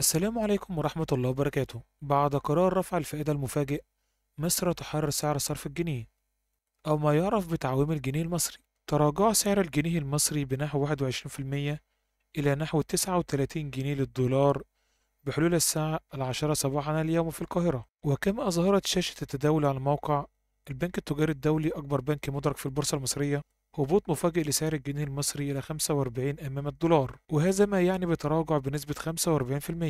السلام عليكم ورحمة الله وبركاته بعد قرار رفع الفائدة المفاجئ مصر تحرر سعر صرف الجنيه أو ما يعرف بتعويم الجنيه المصري تراجع سعر الجنيه المصري بنحو 21% إلى نحو 39 جنيه للدولار بحلول الساعة العاشرة صباحا اليوم في القاهرة وكما أظهرت شاشة التداول على الموقع البنك التجاري الدولي أكبر بنك مدرك في البورصة المصرية هبوط مفاجئ لسعر الجنيه المصري إلى 45 أمام الدولار وهذا ما يعني بتراجع بنسبة 45%